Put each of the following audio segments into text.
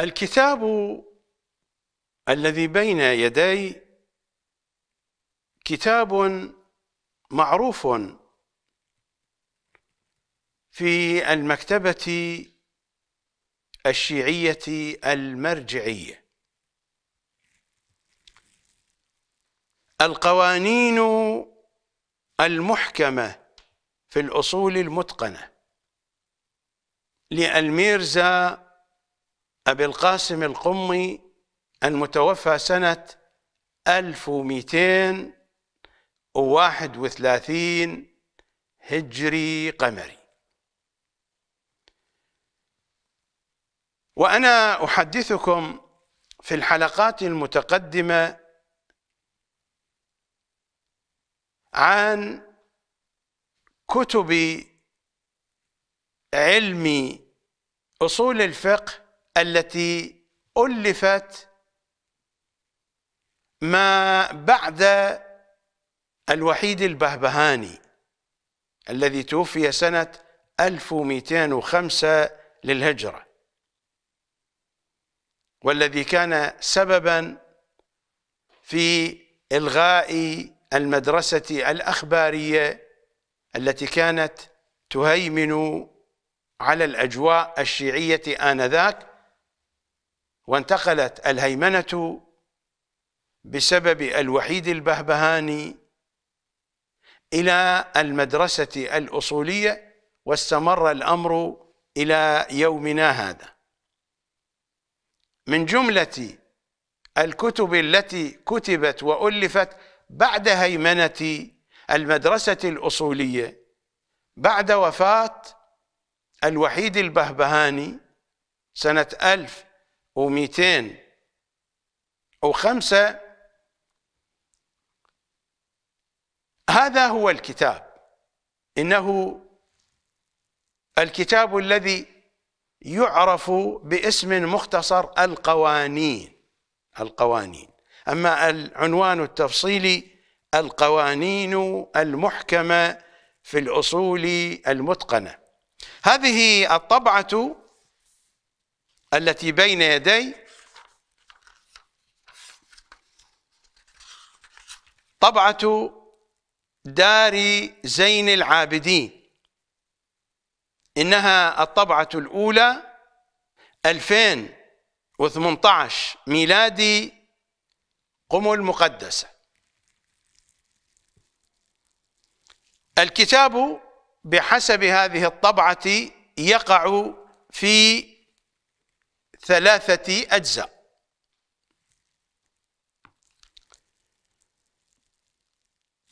الكتاب الذي بين يدي كتاب معروف في المكتبة الشيعية المرجعية القوانين المحكمة في الأصول المتقنة للميرزا أبي القاسم القمي المتوفى سنة 1231 هجري قمري وأنا أحدثكم في الحلقات المتقدمة عن كتب علم أصول الفقه التي ألفت ما بعد الوحيد البهبهاني الذي توفي سنة 1205 للهجرة والذي كان سببا في إلغاء المدرسة الأخبارية التي كانت تهيمن على الأجواء الشيعية آنذاك وانتقلت الهيمنة بسبب الوحيد البهبهاني إلى المدرسة الأصولية واستمر الأمر إلى يومنا هذا من جملة الكتب التي كتبت وألفت بعد هيمنة المدرسة الأصولية بعد وفاة الوحيد البهبهاني سنة ألف و وخمسة هذا هو الكتاب إنه الكتاب الذي يعرف باسم مختصر القوانين القوانين أما العنوان التفصيلي القوانين المحكمة في الأصول المتقنة هذه الطبعة التي بين يدي طبعة دار زين العابدين إنها الطبعة الأولى 2018 ميلادي قم المقدسة الكتاب بحسب هذه الطبعة يقع في ثلاثة أجزاء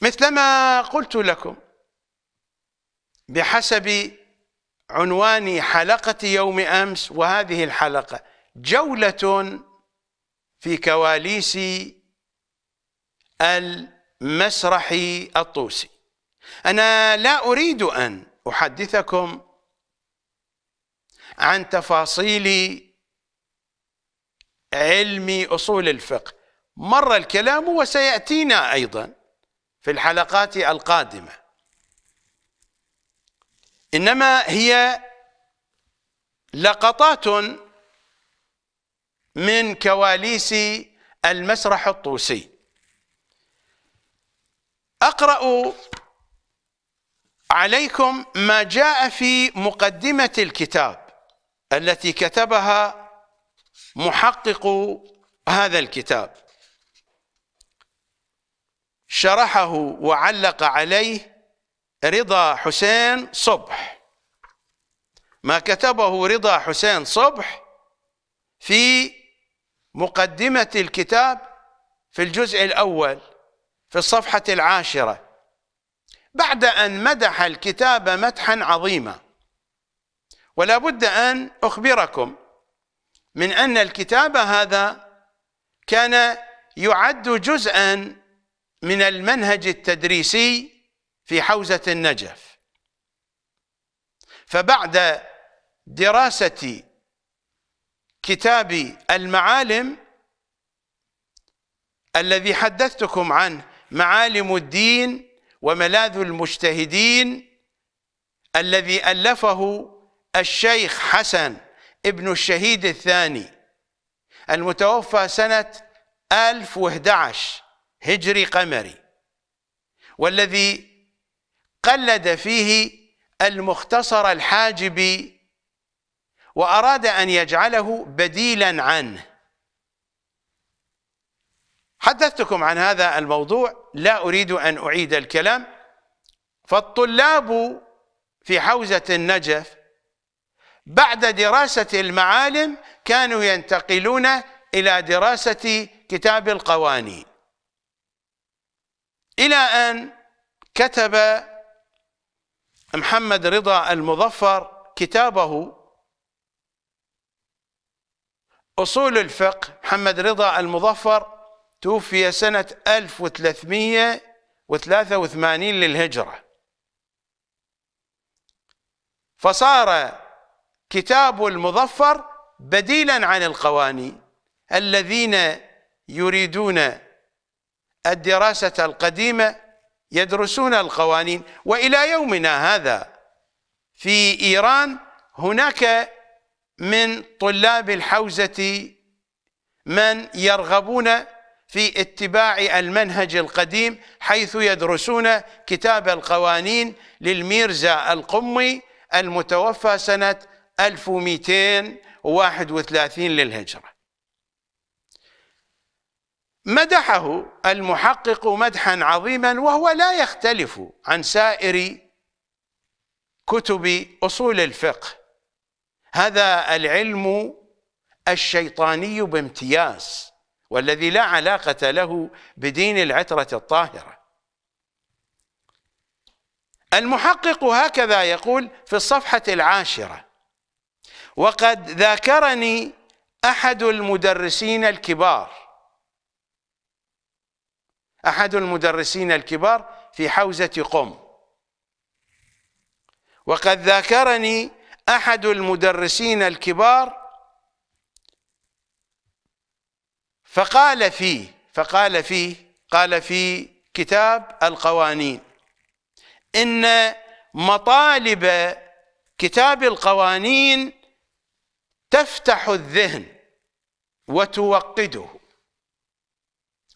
مثلما قلت لكم بحسب عنوان حلقة يوم أمس وهذه الحلقة جولة في كواليس المسرح الطوسي أنا لا أريد أن أحدثكم عن تفاصيل علم أصول الفقه مر الكلام وسيأتينا أيضا في الحلقات القادمة إنما هي لقطات من كواليس المسرح الطوسي أقرأ عليكم ما جاء في مقدمة الكتاب التي كتبها محقق هذا الكتاب شرحه وعلق عليه رضا حسين صبح ما كتبه رضا حسين صبح في مقدمة الكتاب في الجزء الأول في الصفحة العاشرة بعد أن مدح الكتاب مدحا عظيما ولا بد أن أخبركم من أن الكتاب هذا كان يعد جزءا من المنهج التدريسي في حوزة النجف فبعد دراسة كتاب المعالم الذي حدثتكم عنه معالم الدين وملاذ المجتهدين الذي ألفه الشيخ حسن ابن الشهيد الثاني المتوفى سنة 1011 هجري قمري والذي قلد فيه المختصر الحاجبي وأراد أن يجعله بديلا عنه حدثتكم عن هذا الموضوع لا أريد أن أعيد الكلام فالطلاب في حوزة النجف بعد دراسة المعالم كانوا ينتقلون إلى دراسة كتاب القوانين إلى أن كتب محمد رضا المظفر كتابه أصول الفقه محمد رضا المظفر توفي سنة 1383 للهجرة فصار كتاب المظفر بديلا عن القوانين الذين يريدون الدراسة القديمة يدرسون القوانين وإلى يومنا هذا في إيران هناك من طلاب الحوزة من يرغبون في اتباع المنهج القديم حيث يدرسون كتاب القوانين للميرزا القمي المتوفى سنة 1231 للهجرة مدحه المحقق مدحا عظيما وهو لا يختلف عن سائر كتب أصول الفقه هذا العلم الشيطاني بامتياز والذي لا علاقة له بدين العترة الطاهرة المحقق هكذا يقول في الصفحة العاشرة وقد ذاكرني احد المدرسين الكبار احد المدرسين الكبار في حوزه قم وقد ذاكرني احد المدرسين الكبار فقال فيه فقال فيه قال في كتاب القوانين ان مطالب كتاب القوانين تفتح الذهن وتوقده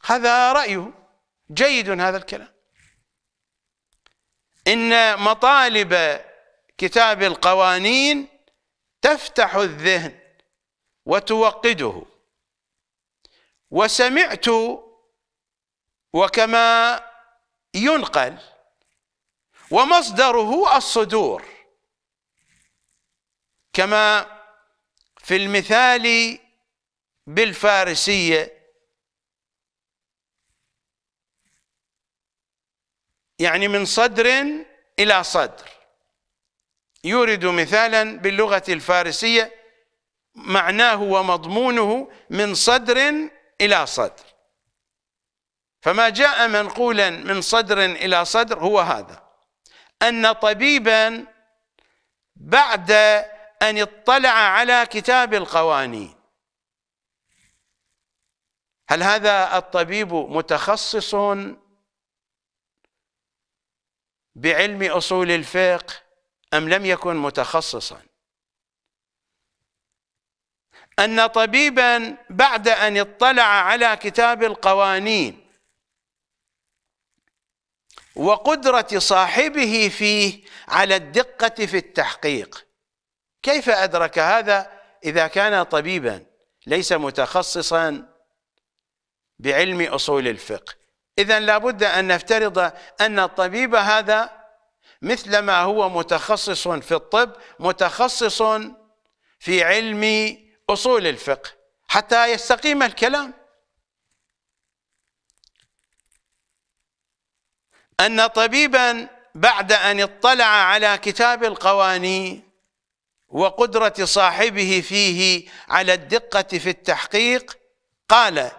هذا رأيه جيد هذا الكلام إن مطالب كتاب القوانين تفتح الذهن وتوقده وسمعت وكما ينقل ومصدره الصدور كما في المثال بالفارسية يعني من صدر إلى صدر يورد مثالا باللغة الفارسية معناه ومضمونه من صدر إلى صدر فما جاء منقولا من صدر إلى صدر هو هذا أن طبيبا بعد أن اطلع على كتاب القوانين هل هذا الطبيب متخصص بعلم أصول الفقه أم لم يكن متخصصا أن طبيبا بعد أن اطلع على كتاب القوانين وقدرة صاحبه فيه على الدقة في التحقيق كيف أدرك هذا إذا كان طبيبا ليس متخصصا بعلم أصول الفقه إذا لابد أن نفترض أن الطبيب هذا مثلما هو متخصص في الطب متخصص في علم أصول الفقه حتى يستقيم الكلام أن طبيبا بعد أن اطلع على كتاب القوانين وقدرة صاحبه فيه على الدقة في التحقيق قال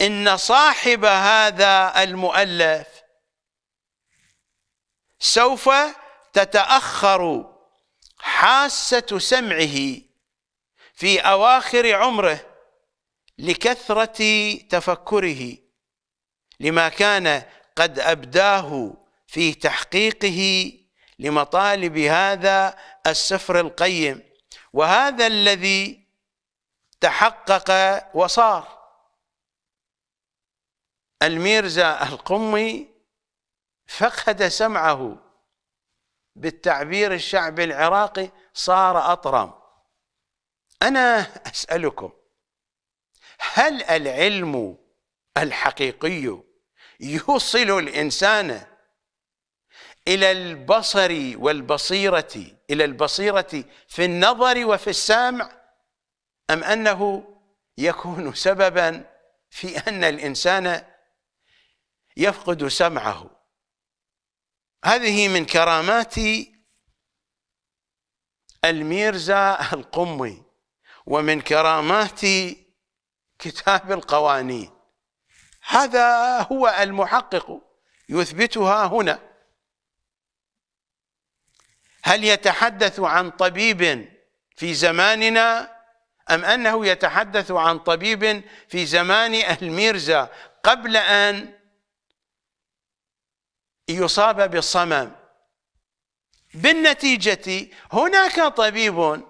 إن صاحب هذا المؤلف سوف تتأخر حاسة سمعه في أواخر عمره لكثرة تفكره لما كان قد أبداه في تحقيقه لمطالب هذا السفر القيم وهذا الذي تحقق وصار الميرزا القمي فقد سمعه بالتعبير الشعبي العراقي صار أطرم أنا أسألكم هل العلم الحقيقي يوصل الإنسان إلى البصر والبصيرة إلى البصيرة في النظر وفي السمع أم أنه يكون سببا في أن الإنسان يفقد سمعه هذه من كرامات الميرزا القمي ومن كرامات كتاب القوانين هذا هو المحقق يثبتها هنا هل يتحدث عن طبيب في زماننا أم أنه يتحدث عن طبيب في زمان الميرزا قبل أن يصاب بالصمم بالنتيجة هناك طبيب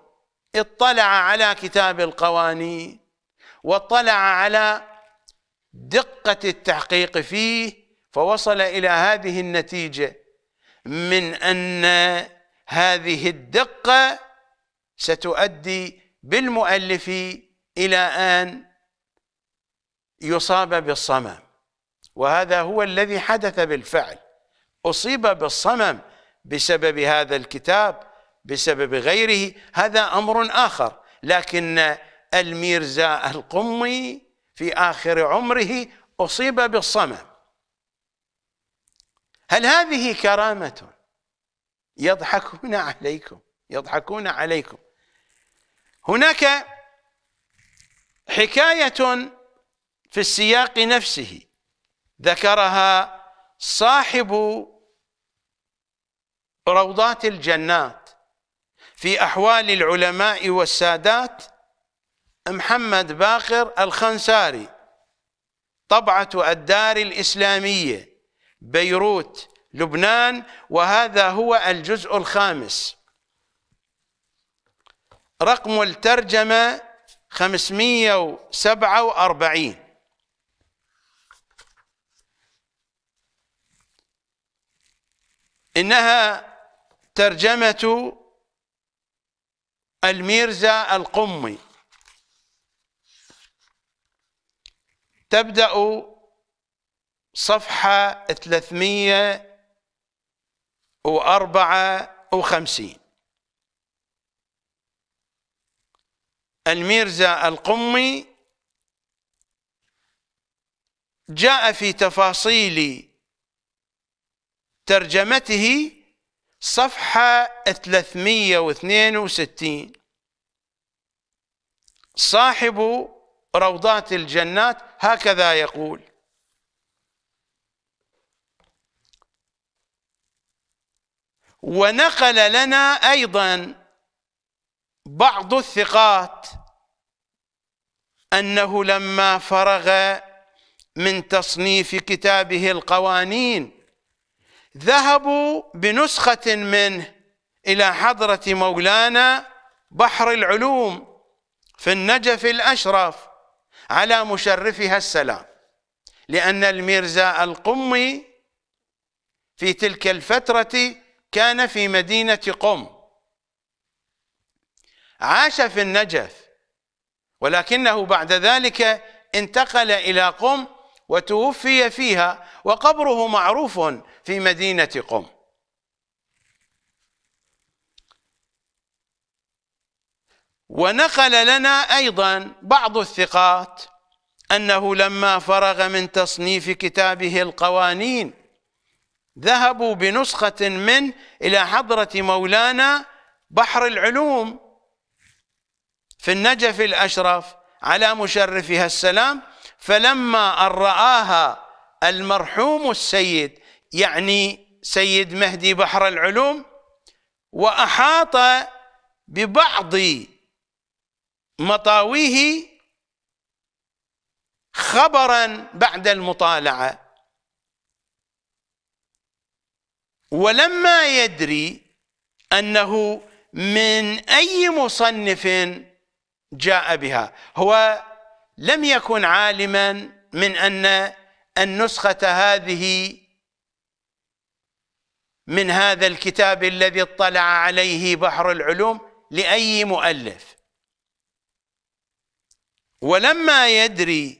اطلع على كتاب القوانين واطلع على دقة التحقيق فيه فوصل إلى هذه النتيجة من أن هذه الدقة ستؤدي بالمؤلف إلى أن يصاب بالصمم وهذا هو الذي حدث بالفعل أصيب بالصمم بسبب هذا الكتاب بسبب غيره هذا أمر آخر لكن الميرزا القمي في آخر عمره أصيب بالصمم هل هذه كرامة يضحكون عليكم يضحكون عليكم هناك حكاية في السياق نفسه ذكرها صاحب روضات الجنات في أحوال العلماء والسادات محمد باقر الخنساري طبعة الدار الإسلامية بيروت لبنان وهذا هو الجزء الخامس رقم الترجمة 547 إنها ترجمة الميرزا القمي تبدأ صفحة 300 وأربعة وخمسين الميرزا القمي جاء في تفاصيل ترجمته صفحة 362 صاحب روضات الجنات هكذا يقول ونقل لنا ايضا بعض الثقات انه لما فرغ من تصنيف كتابه القوانين ذهبوا بنسخه منه الى حضره مولانا بحر العلوم في النجف الاشرف على مشرفها السلام لان الميرزا القمي في تلك الفتره كان في مدينة قم عاش في النجف ولكنه بعد ذلك انتقل إلى قم وتوفي فيها وقبره معروف في مدينة قم ونقل لنا أيضا بعض الثقات أنه لما فرغ من تصنيف كتابه القوانين ذهبوا بنسخة من إلى حضرة مولانا بحر العلوم في النجف الأشرف على مشرفها السلام فلما أن رآها المرحوم السيد يعني سيد مهدي بحر العلوم وأحاط ببعض مطاويه خبرا بعد المطالعه ولما يدري أنه من أي مصنف جاء بها هو لم يكن عالما من أن النسخة هذه من هذا الكتاب الذي اطلع عليه بحر العلوم لأي مؤلف ولما يدري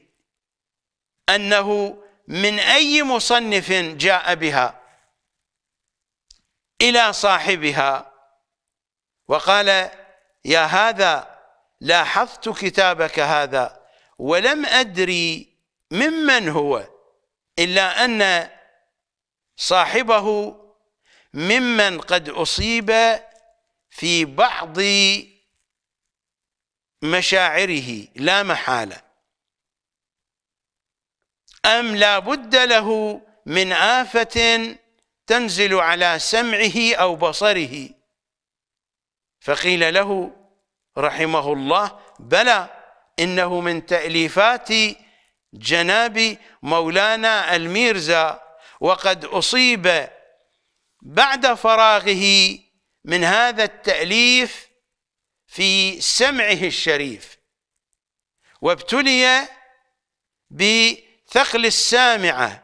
أنه من أي مصنف جاء بها إلى صاحبها وقال يا هذا لاحظت كتابك هذا ولم أدري ممن هو إلا أن صاحبه ممن قد أصيب في بعض مشاعره لا محالة أم لا بد له من آفة تنزل على سمعه أو بصره فقيل له رحمه الله بلى إنه من تأليفات جناب مولانا الميرزا وقد أصيب بعد فراغه من هذا التأليف في سمعه الشريف وابتلي بثقل السامعه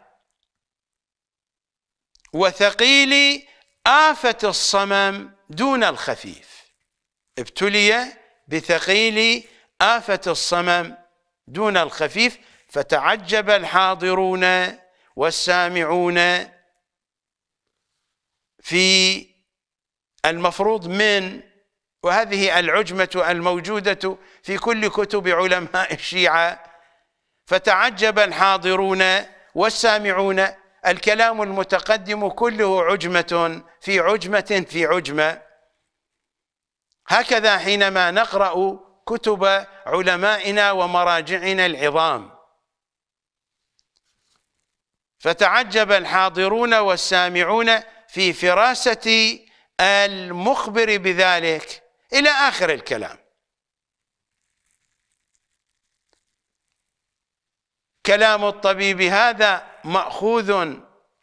وثقيل آفة الصمم دون الخفيف ابتلي بثقيل آفة الصمم دون الخفيف فتعجب الحاضرون والسامعون في المفروض من وهذه العجمة الموجودة في كل كتب علماء الشيعة فتعجب الحاضرون والسامعون الكلام المتقدم كله عجمة في عجمة في عجمة هكذا حينما نقرأ كتب علمائنا ومراجعنا العظام فتعجب الحاضرون والسامعون في فراسة المخبر بذلك إلى آخر الكلام كلام الطبيب هذا ماخوذ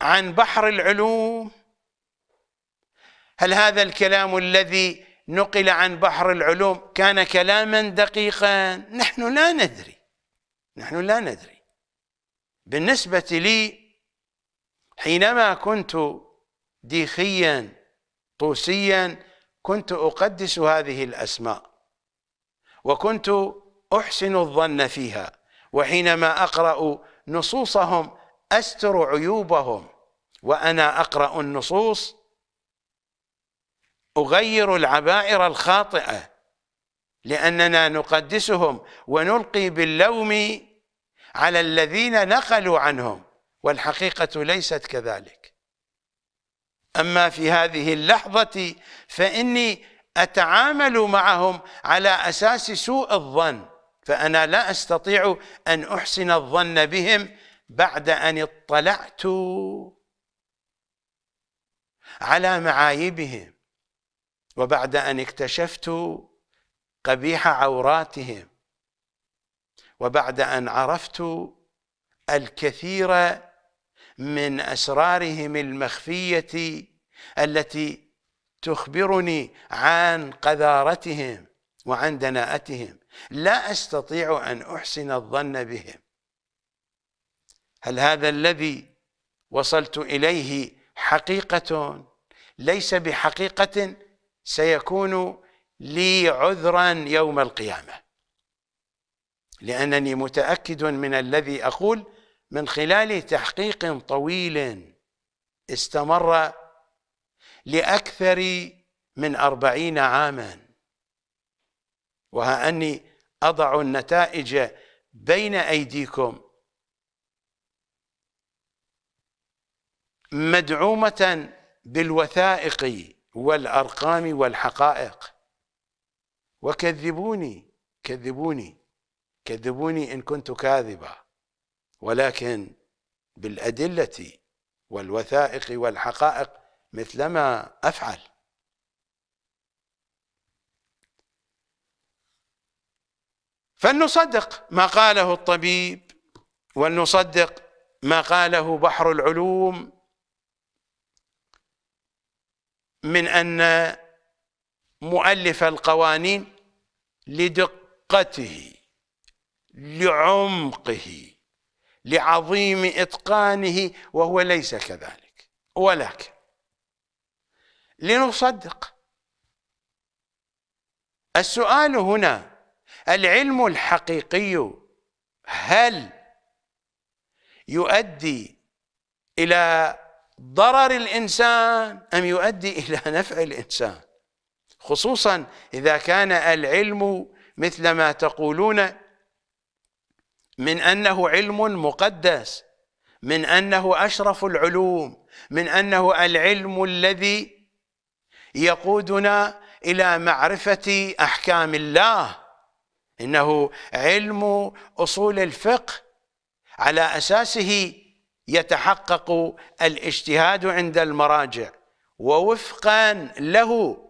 عن بحر العلوم هل هذا الكلام الذي نقل عن بحر العلوم كان كلاما دقيقا نحن لا ندري نحن لا ندري بالنسبة لي حينما كنت ديخيا طوسيا كنت أقدس هذه الأسماء وكنت أحسن الظن فيها وحينما أقرأ نصوصهم أستر عيوبهم وأنا أقرأ النصوص أغير العبائر الخاطئة لأننا نقدسهم ونلقي باللوم على الذين نقلوا عنهم والحقيقة ليست كذلك أما في هذه اللحظة فإني أتعامل معهم على أساس سوء الظن فأنا لا أستطيع أن أحسن الظن بهم بعد أن اطلعت على معايبهم وبعد أن اكتشفت قبيح عوراتهم وبعد أن عرفت الكثير من أسرارهم المخفية التي تخبرني عن قذارتهم وعن دناءتهم لا أستطيع أن أحسن الظن بهم هل هذا الذي وصلت إليه حقيقة ليس بحقيقة سيكون لي عذرا يوم القيامة لأنني متأكد من الذي أقول من خلال تحقيق طويل استمر لأكثر من أربعين عاما وها أني أضع النتائج بين أيديكم مدعومة بالوثائق والأرقام والحقائق وكذبوني كذبوني كذبوني إن كنت كاذبا ولكن بالأدلة والوثائق والحقائق مثلما أفعل فلنصدق ما قاله الطبيب ولنصدق ما قاله بحر العلوم من أن مؤلف القوانين لدقته لعمقه لعظيم إتقانه وهو ليس كذلك ولكن لنصدق السؤال هنا العلم الحقيقي هل يؤدي إلى ضرر الإنسان أم يؤدي إلى نفع الإنسان خصوصا إذا كان العلم مثل ما تقولون من أنه علم مقدس من أنه أشرف العلوم من أنه العلم الذي يقودنا إلى معرفة أحكام الله انه علم اصول الفقه على اساسه يتحقق الاجتهاد عند المراجع ووفقا له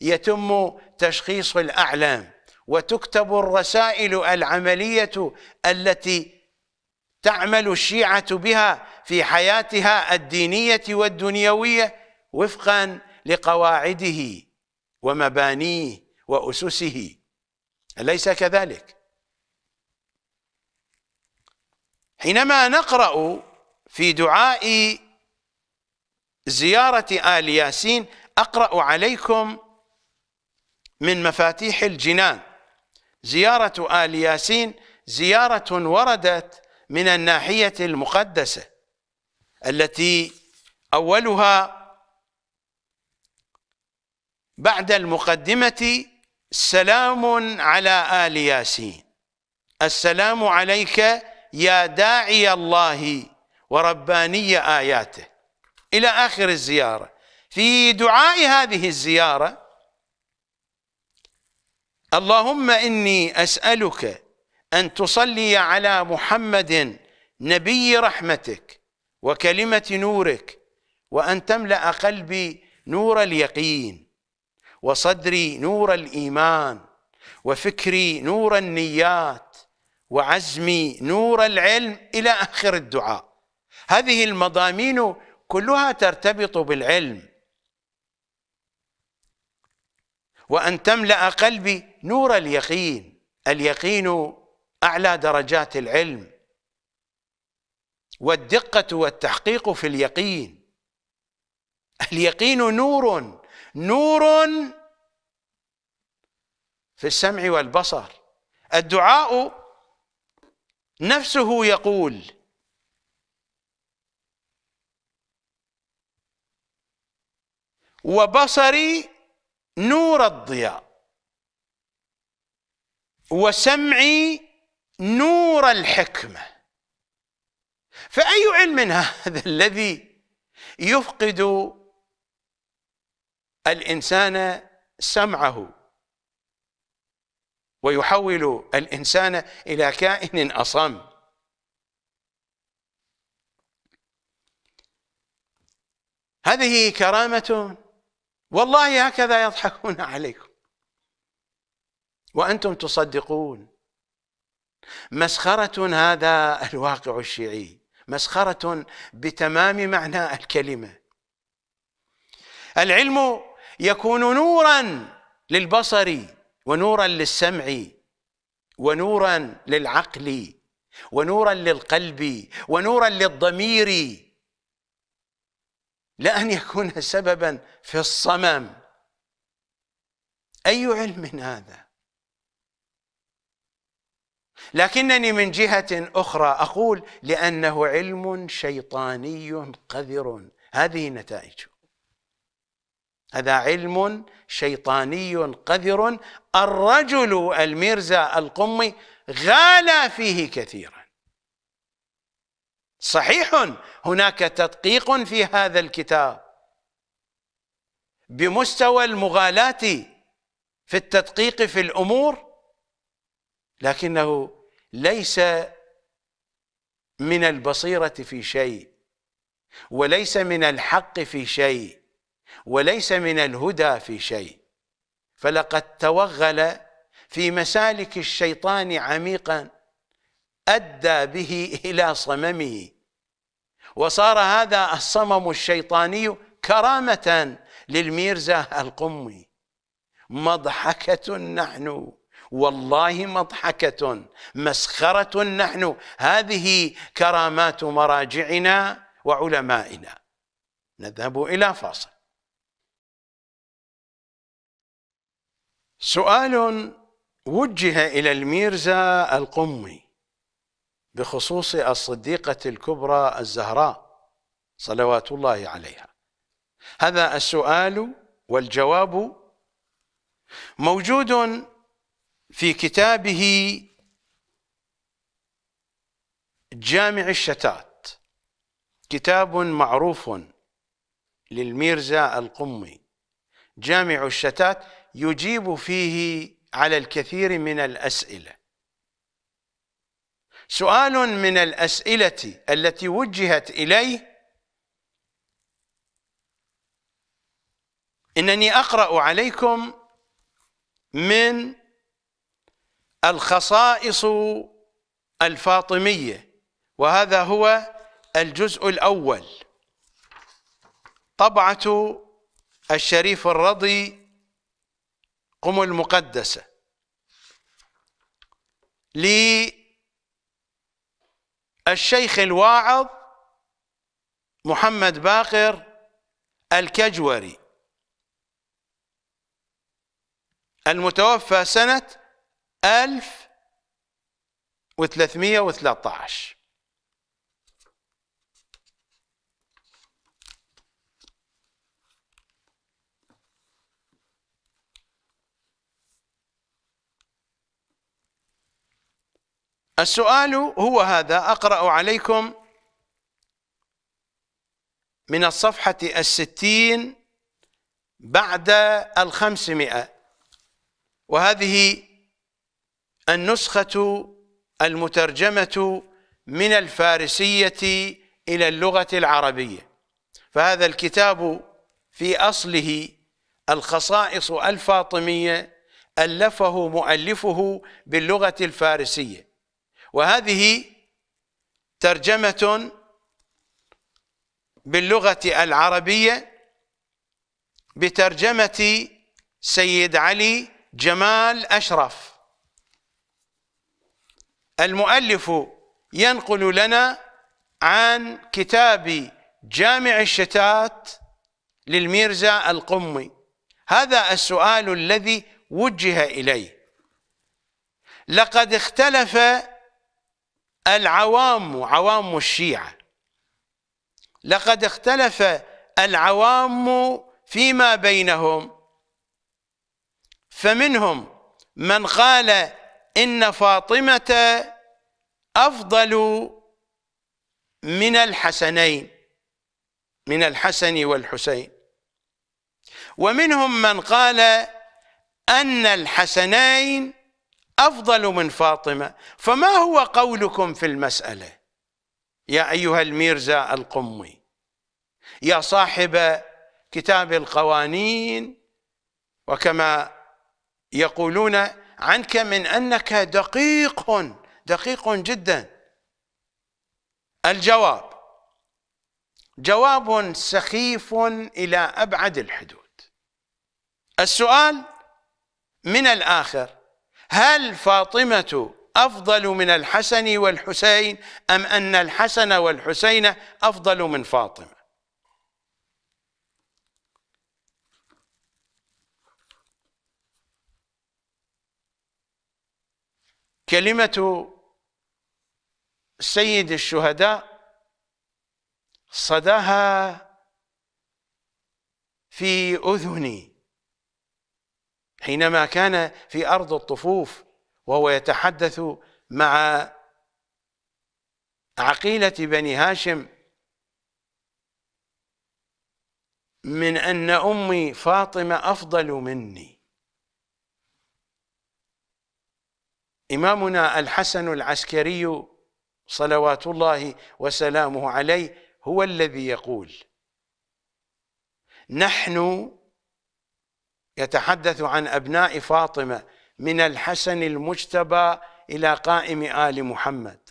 يتم تشخيص الاعلام وتكتب الرسائل العمليه التي تعمل الشيعه بها في حياتها الدينيه والدنيويه وفقا لقواعده ومبانيه واسسه أليس كذلك حينما نقرأ في دعاء زيارة آل ياسين أقرأ عليكم من مفاتيح الجنان زيارة آل ياسين زيارة وردت من الناحية المقدسة التي أولها بعد المقدمة سلام على آل ياسين السلام عليك يا داعي الله ورباني آياته إلى آخر الزيارة في دعاء هذه الزيارة اللهم إني أسألك أن تصلي على محمد نبي رحمتك وكلمة نورك وأن تملأ قلبي نور اليقين وصدري نور الايمان وفكري نور النيات وعزمي نور العلم الى اخر الدعاء هذه المضامين كلها ترتبط بالعلم وان تملا قلبي نور اليقين اليقين اعلى درجات العلم والدقه والتحقيق في اليقين اليقين نور نور في السمع والبصر الدعاء نفسه يقول وبصري نور الضياء وسمعي نور الحكمه فأي علم هذا الذي يفقد الإنسان سمعه ويحول الإنسان إلى كائن أصم هذه كرامة والله هكذا يضحكون عليكم وأنتم تصدقون مسخرة هذا الواقع الشيعي مسخرة بتمام معنى الكلمة العلم يكون نورا للبصر ونورا للسمع ونورا للعقل ونورا للقلب ونورا للضمير لأن يكون سببا في الصمم أي علم هذا لكنني من جهة أخرى أقول لأنه علم شيطاني قذر هذه نتائجه هذا علم شيطاني قذر الرجل الميرزا القمي غالى فيه كثيرا صحيح هناك تدقيق في هذا الكتاب بمستوى المغالاة في التدقيق في الأمور لكنه ليس من البصيرة في شيء وليس من الحق في شيء وليس من الهدى في شيء فلقد توغل في مسالك الشيطان عميقا أدى به إلى صممه وصار هذا الصمم الشيطاني كرامة للميرزا القمي مضحكة نحن والله مضحكة مسخرة نحن هذه كرامات مراجعنا وعلمائنا نذهب إلى فاصل سؤال وجه إلى الميرزا القمي بخصوص الصديقة الكبرى الزهراء صلوات الله عليها هذا السؤال والجواب موجود في كتابه جامع الشتات كتاب معروف للميرزا القمي جامع الشتات يجيب فيه على الكثير من الأسئلة سؤال من الأسئلة التي وجهت إليه إنني أقرأ عليكم من الخصائص الفاطمية وهذا هو الجزء الأول طبعة الشريف الرضي قم المقدسة للشيخ الواعظ محمد باقر الكجوري المتوفى سنة 1313 السؤال هو هذا أقرأ عليكم من الصفحة الستين بعد الخمسمائة وهذه النسخة المترجمة من الفارسية إلى اللغة العربية فهذا الكتاب في أصله الخصائص الفاطمية ألفه مؤلفه باللغة الفارسية وهذه ترجمة باللغة العربية بترجمة سيد علي جمال أشرف المؤلف ينقل لنا عن كتاب جامع الشتات للميرزا القمي هذا السؤال الذي وجه إليه لقد اختلف العوام عوام الشيعة لقد اختلف العوام فيما بينهم فمنهم من قال إن فاطمة أفضل من الحسنين من الحسن والحسين ومنهم من قال أن الحسنين أفضل من فاطمة فما هو قولكم في المسألة يا أيها الميرزا القمي يا صاحب كتاب القوانين وكما يقولون عنك من أنك دقيق دقيق جدا الجواب جواب سخيف إلى أبعد الحدود السؤال من الآخر هل فاطمة أفضل من الحسن والحسين أم أن الحسن والحسين أفضل من فاطمة كلمة سيد الشهداء صداها في أذني حينما كان في أرض الطفوف وهو يتحدث مع عقيلة بني هاشم من أن أمي فاطمة أفضل مني إمامنا الحسن العسكري صلوات الله وسلامه عليه هو الذي يقول نحن يتحدث عن أبناء فاطمة من الحسن المجتبى إلى قائم آل محمد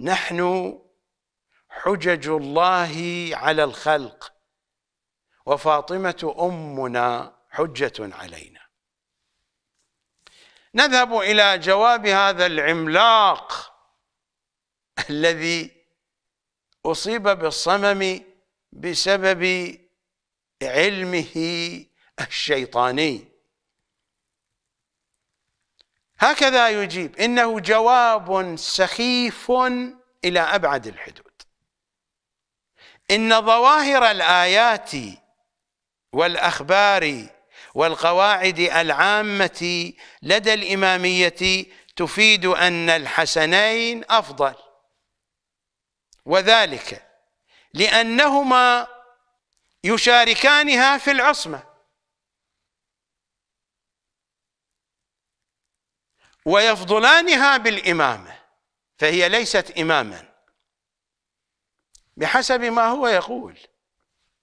نحن حجج الله على الخلق وفاطمة أمنا حجة علينا نذهب إلى جواب هذا العملاق الذي أصيب بالصمم بسبب علمه الشيطاني هكذا يجيب انه جواب سخيف الى ابعد الحدود ان ظواهر الايات والاخبار والقواعد العامه لدى الاماميه تفيد ان الحسنين افضل وذلك لانهما يشاركانها في العصمه ويفضلانها بالإمامة فهي ليست إماما بحسب ما هو يقول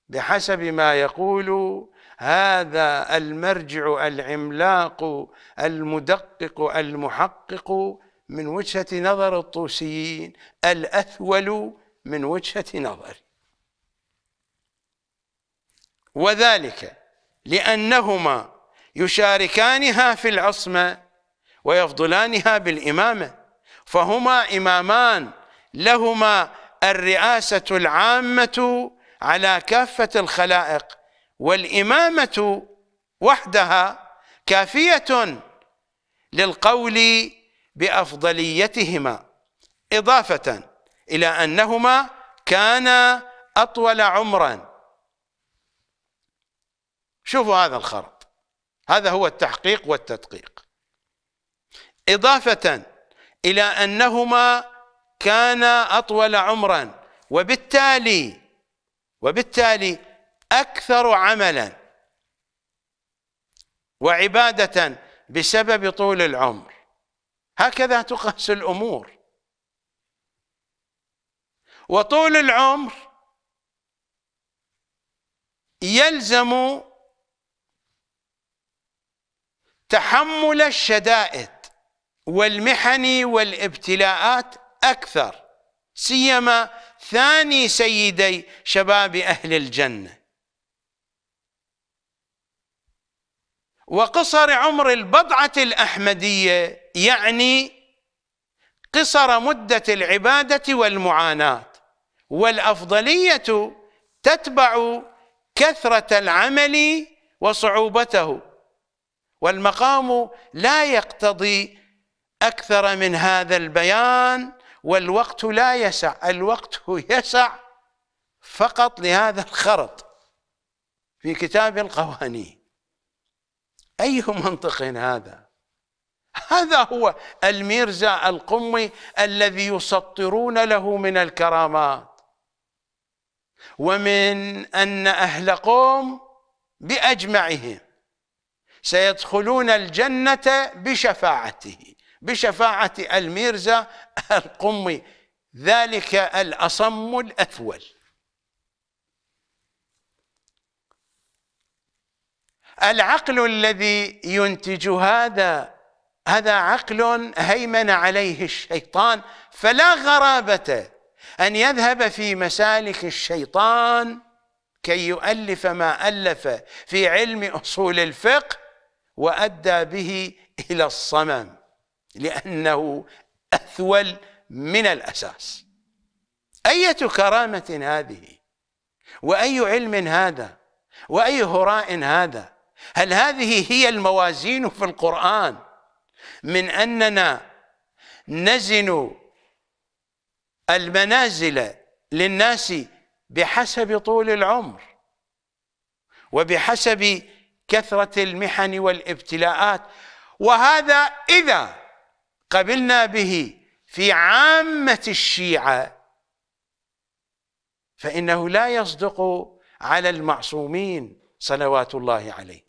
بحسب ما يقول هذا المرجع العملاق المدقق المحقق من وجهة نظر الطوسيين الأثول من وجهة نظري وذلك لأنهما يشاركانها في العصمة ويفضلانها بالإمامة فهما إمامان لهما الرئاسة العامة على كافة الخلائق والإمامة وحدها كافية للقول بأفضليتهما إضافة إلى أنهما كانا أطول عمرا شوفوا هذا الخرط هذا هو التحقيق والتدقيق إضافة إلى أنهما كانا أطول عمرا وبالتالي وبالتالي أكثر عملا وعبادة بسبب طول العمر هكذا تقاس الأمور وطول العمر يلزم تحمل الشدائد والمحن والابتلاءات أكثر سيما ثاني سيدي شباب أهل الجنة وقصر عمر البضعة الأحمدية يعني قصر مدة العبادة والمعاناة والأفضلية تتبع كثرة العمل وصعوبته والمقام لا يقتضي أكثر من هذا البيان والوقت لا يسع الوقت يسع فقط لهذا الخرط في كتاب القوانين أي منطق هذا هذا هو الميرزا القمي الذي يسطرون له من الكرامات ومن أن أهل قوم بأجمعهم سيدخلون الجنة بشفاعته بشفاعة الميرزا القمي ذلك الأصم الأثول العقل الذي ينتج هذا هذا عقل هيمن عليه الشيطان فلا غرابة أن يذهب في مسالك الشيطان كي يؤلف ما ألف في علم أصول الفقه وأدى به إلى الصمم لأنه أثول من الأساس أية كرامة هذه وأي علم هذا وأي هراء هذا هل هذه هي الموازين في القرآن من أننا نزن المنازل للناس بحسب طول العمر وبحسب كثرة المحن والابتلاءات وهذا إذا قبلنا به في عامة الشيعة فإنه لا يصدق على المعصومين صلوات الله عليه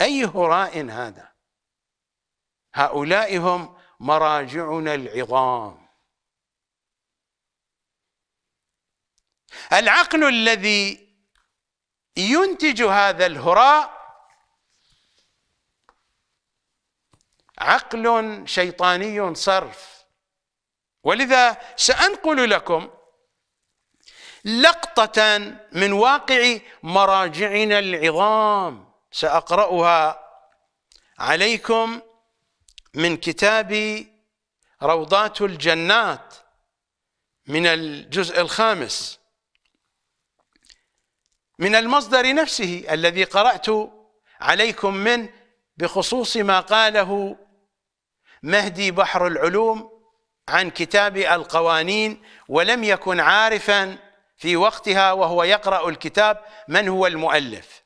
أي هراء هذا هؤلاء هم مراجعنا العظام العقل الذي ينتج هذا الهراء عقل شيطاني صرف ولذا سأنقل لكم لقطة من واقع مراجعنا العظام سأقرأها عليكم من كتاب روضات الجنات من الجزء الخامس من المصدر نفسه الذي قرأت عليكم منه بخصوص ما قاله مهدي بحر العلوم عن كتاب القوانين ولم يكن عارفا في وقتها وهو يقرأ الكتاب من هو المؤلف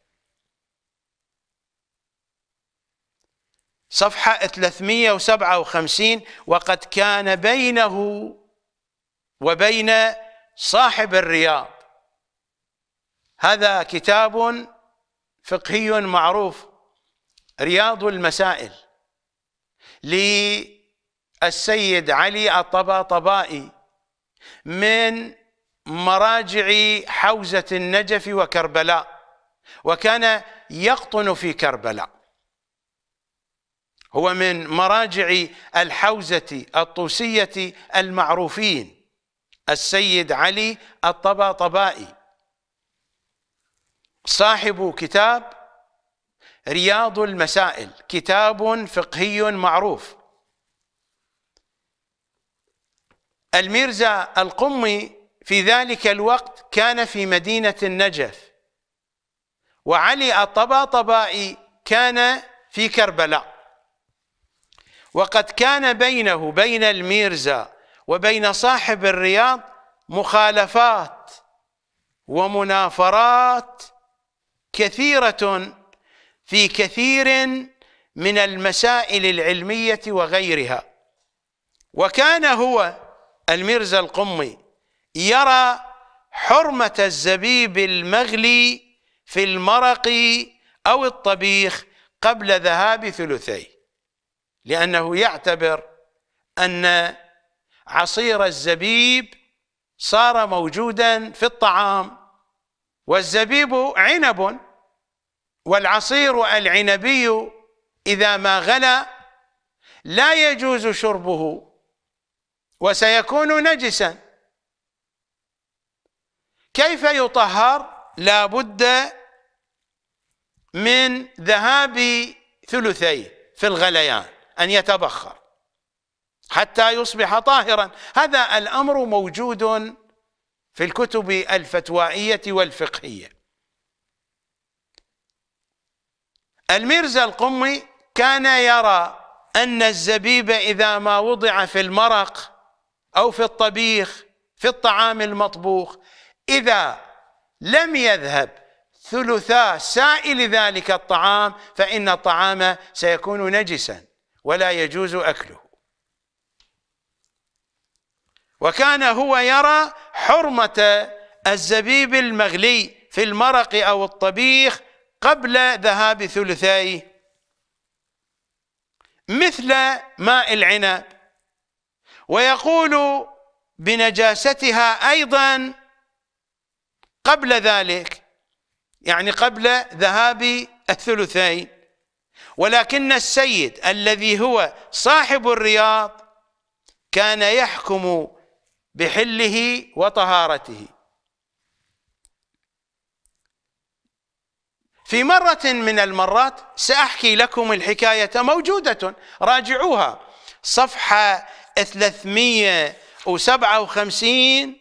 صفحة 357 وقد كان بينه وبين صاحب الرياض هذا كتاب فقهي معروف رياض المسائل للسيد علي الطباطبائي من مراجع حوزة النجف وكربلاء وكان يقطن في كربلاء هو من مراجع الحوزة الطوسية المعروفين السيد علي الطباطبائي صاحب كتاب رياض المسائل كتاب فقهي معروف الميرزا القمي في ذلك الوقت كان في مدينة النجف وعلي الطباطبائي كان في كربلاء وقد كان بينه بين الميرزا وبين صاحب الرياض مخالفات ومنافرات كثيرة في كثير من المسائل العلمية وغيرها وكان هو الميرزا القمي يرى حرمة الزبيب المغلي في المرق أو الطبيخ قبل ذهاب ثلثيه لأنه يعتبر أن عصير الزبيب صار موجودا في الطعام والزبيب عنب والعصير العنبي إذا ما غلى لا يجوز شربه وسيكون نجسا كيف يطهر لا بد من ذهاب ثلثيه في الغليان أن يتبخر حتى يصبح طاهرا هذا الأمر موجود في الكتب الفتوائية والفقهية الميرزا القمي كان يرى أن الزبيب إذا ما وضع في المرق أو في الطبيخ في الطعام المطبوخ إذا لم يذهب ثلثا سائل ذلك الطعام فإن الطعام سيكون نجسا ولا يجوز أكله وكان هو يرى حرمة الزبيب المغلي في المرق أو الطبيخ قبل ذهاب ثلثائه مثل ماء العنب ويقول بنجاستها أيضا قبل ذلك يعني قبل ذهاب الثلثين ولكن السيد الذي هو صاحب الرياض كان يحكم بحله وطهارته في مرة من المرات سأحكي لكم الحكاية موجودة راجعوها صفحة 357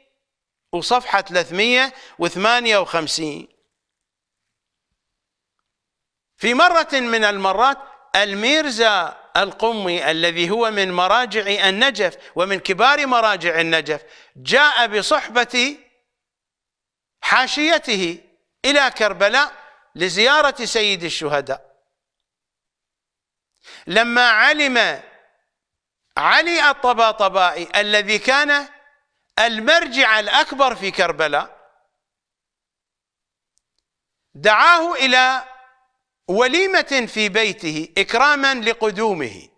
وصفحة 358 في مرة من المرات الميرزا القمي الذي هو من مراجع النجف ومن كبار مراجع النجف جاء بصحبة حاشيته إلى كربلاء لزيارة سيد الشهداء لما علم علي الطباطبائي الذي كان المرجع الأكبر في كربلاء دعاه إلى وليمة في بيته إكراما لقدومه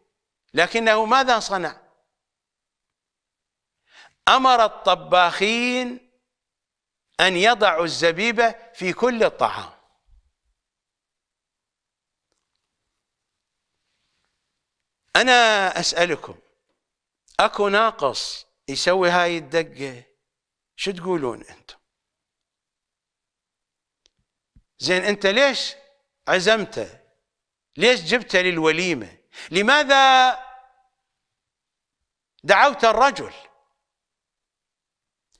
لكنه ماذا صنع أمر الطباخين أن يضعوا الزبيب في كل الطعام أنا أسألكم أكو ناقص يسوي هاي الدقة شو تقولون أنتم زين أنت ليش عزمته ليش جبته للوليمة لماذا دعوت الرجل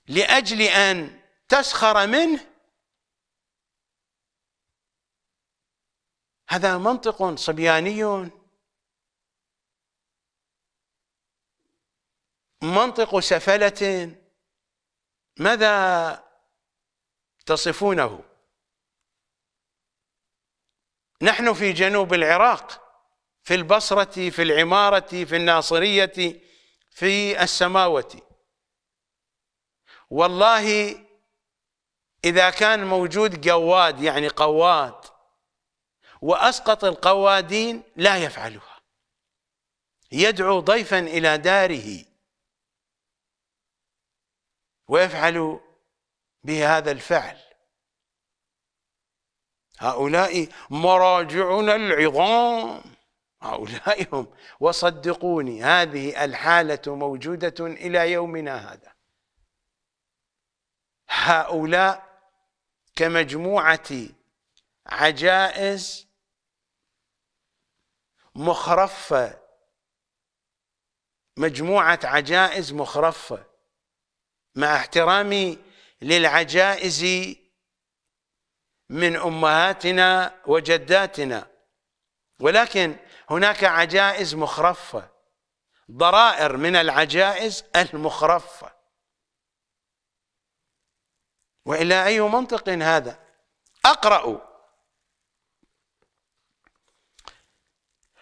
لأجل أن تسخر منه هذا منطق صبياني منطق سفلة ماذا تصفونه نحن في جنوب العراق في البصرة في العمارة في الناصرية في السماوة والله إذا كان موجود قواد يعني قواد وأسقط القوادين لا يفعلها يدعو ضيفا إلى داره ويفعل به هذا الفعل هؤلاء مراجعنا العظام هؤلاء هم وصدقوني هذه الحالة موجودة إلى يومنا هذا هؤلاء كمجموعة عجائز مخرفة مجموعة عجائز مخرفة مع احترامي للعجائز من امهاتنا وجداتنا ولكن هناك عجائز مخرفه ضرائر من العجائز المخرفه والى اي منطق هذا اقرا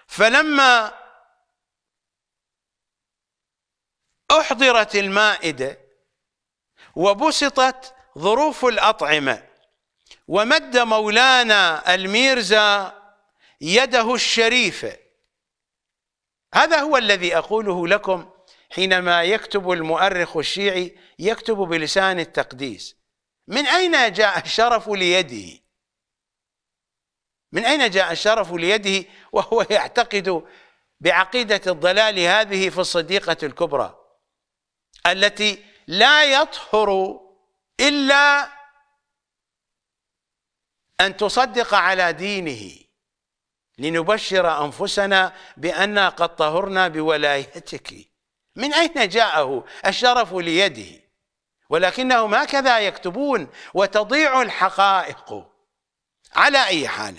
فلما احضرت المائده وبسطت ظروف الأطعمة ومد مولانا الميرزا يده الشريفة هذا هو الذي أقوله لكم حينما يكتب المؤرخ الشيعي يكتب بلسان التقديس من أين جاء الشرف ليده من أين جاء الشرف ليده وهو يعتقد بعقيدة الضلال هذه في الصديقة الكبرى التي لا يطهر إلا أن تصدق على دينه لنبشر أنفسنا بأننا قد طهرنا بولايتك من أين جاءه الشرف ليده ولكنه ما كذا يكتبون وتضيع الحقائق على أي حال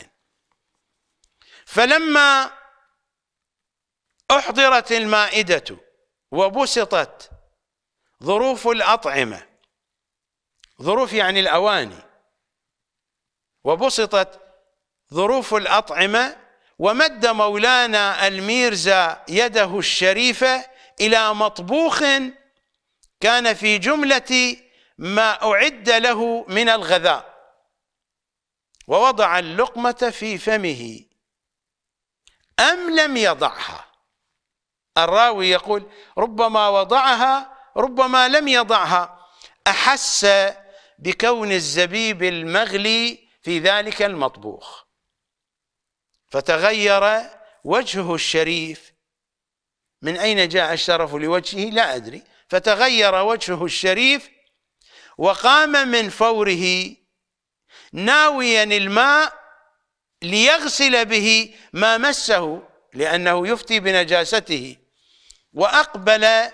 فلما أحضرت المائدة وبسطت ظروف الأطعمة ظروف يعني الأواني وبسطت ظروف الأطعمة ومد مولانا الميرزا يده الشريفة إلى مطبوخ كان في جملة ما أعد له من الغذاء ووضع اللقمة في فمه أم لم يضعها الراوي يقول ربما وضعها ربما لم يضعها أحس بكون الزبيب المغلي في ذلك المطبوخ فتغير وجهه الشريف من أين جاء الشرف لوجهه لا أدري فتغير وجهه الشريف وقام من فوره ناويا الماء ليغسل به ما مسه لأنه يفتي بنجاسته وأقبل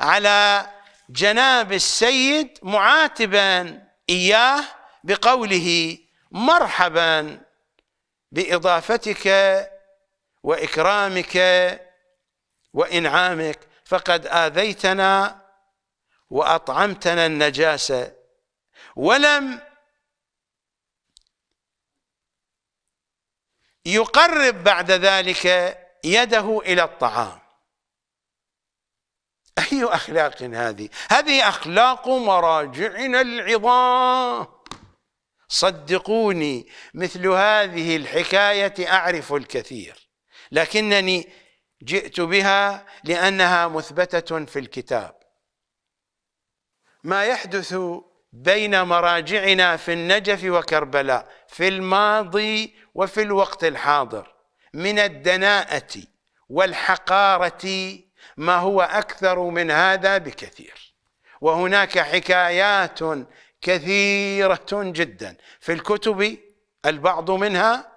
على جناب السيد معاتبا اياه بقوله مرحبا باضافتك واكرامك وانعامك فقد اذيتنا واطعمتنا النجاسه ولم يقرب بعد ذلك يده الى الطعام أي أخلاق هذه هذه أخلاق مراجعنا العظام صدقوني مثل هذه الحكاية أعرف الكثير لكنني جئت بها لأنها مثبتة في الكتاب ما يحدث بين مراجعنا في النجف وكربلاء في الماضي وفي الوقت الحاضر من الدناءة والحقارة ما هو أكثر من هذا بكثير وهناك حكايات كثيرة جدا في الكتب البعض منها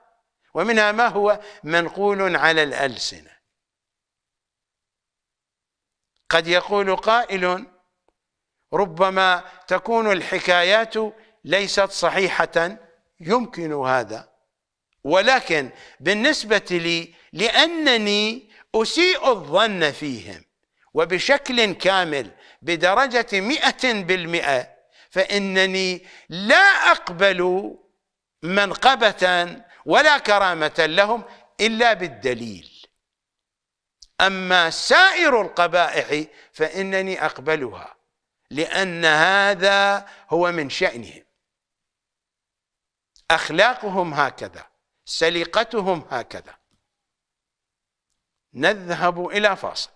ومنها ما هو منقول على الألسنة قد يقول قائل ربما تكون الحكايات ليست صحيحة يمكن هذا ولكن بالنسبة لي لأنني أسيء الظن فيهم وبشكل كامل بدرجة مئة بالمئة فإنني لا أقبل منقبة ولا كرامة لهم إلا بالدليل أما سائر القبائح فإنني أقبلها لأن هذا هو من شأنهم أخلاقهم هكذا سليقتهم هكذا نذهب إلى فاصل